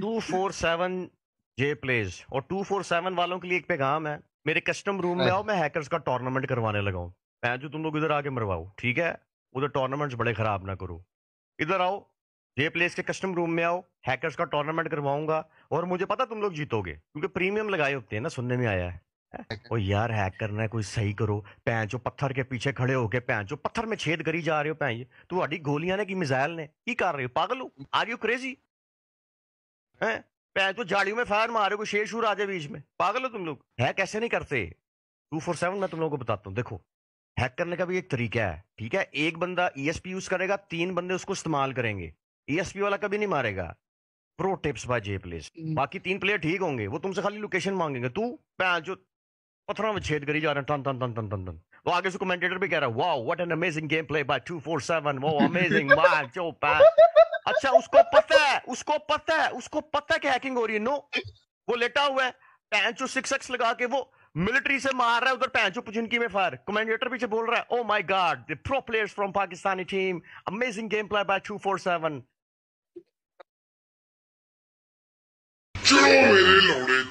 To four seven J plays और two four seven वालों के लिए एक पैगाम है मेरे कस्टम रूम में हाँ। आओ मैं हैकर्स का टूर्नामेंट करवाने लगा हूँ मैं जो तुम लोग इधर आके मरवाओ ठीक है उधर टूर्नामेंट्स तो बड़े खराब ना करो इधर आओ जे प्लेस के कस्टम रूम में आओ हैकर्स का टूर्नामेंट करवाऊंगा और मुझे पता तुम लोग जीतोगे क्योंकि प्रीमियम लगाए होते हैं ना सुनने में आया है ओ यार हैक करना है कोई सही करो पैंचो पत्थर के पीछे खड़े होके पैंचो पत्थर में छेद करी जा रहे हो भैन तुम्हारी गोलियां ने की मिसाइल ने की कर रहे हो पागल हो आर यू क्रेजी हैं पैर तो झाड़ियों में फायर मारे को शेर शूर आ जाए बीच में पागल हो तुम लोग हैक कैसे नहीं करते टू फोर सेवन मैं तुम लोगों को बताता हूँ देखो हैक करने का भी एक तरीका है ठीक है एक बंदा ईएसपी e यूज करेगा तीन बंदे उसको इस्तेमाल करेंगे ईएसपी e वाला कभी नहीं मारेगा pro tips by J plays बाकी तीन प्लेयर ठीक होंगे वो तुमसे खाली लोकेशन मांगेंगे तू पैर जो पत्थरों में छेद करी जा रहे हैं टन टन टन टन टन वो आगे से कमेंटेटर भी कह रहा है wow what an amazing game play by 247 wow amazing man जो पैर अच्छा उसको पता है उसको पता है उसको पता है कि हैकिंग हो रही है नो वो लेटा हुआ है पैंचो सिक्स एक्स लगा के वो मिलिट्री से मार रहा है उधर पैंचो पुचिनकी में फायर कमेंडेटर पीछे बोल रहा है oh my god the pro players from Pakistani team amazing game play by 247 चलो मेरे लौड़े